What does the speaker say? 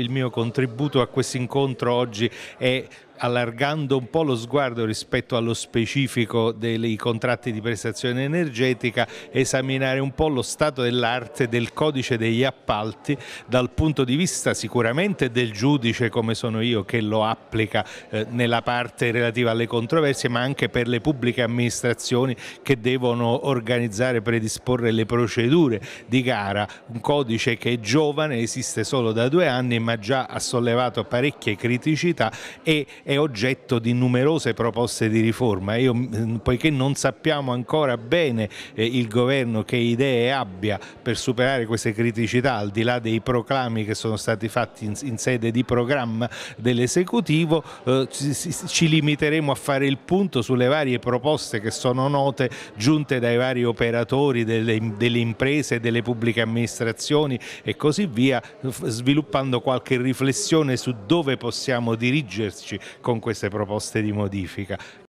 Il mio contributo a questo incontro oggi è allargando un po' lo sguardo rispetto allo specifico dei contratti di prestazione energetica, esaminare un po' lo stato dell'arte del codice degli appalti dal punto di vista sicuramente del giudice come sono io che lo applica eh, nella parte relativa alle controversie, ma anche per le pubbliche amministrazioni che devono organizzare e predisporre le procedure di gara, un codice che è giovane, esiste solo da due anni ma già ha sollevato parecchie criticità e è oggetto di numerose proposte di riforma. Io, mm, poiché non sappiamo ancora bene eh, il governo che idee abbia per superare queste criticità, al di là dei proclami che sono stati fatti in, in sede di programma dell'esecutivo, eh, ci, ci limiteremo a fare il punto sulle varie proposte che sono note giunte dai vari operatori delle, delle imprese, delle pubbliche amministrazioni e così via, sviluppando qualche riflessione su dove possiamo dirigerci con queste proposte di modifica.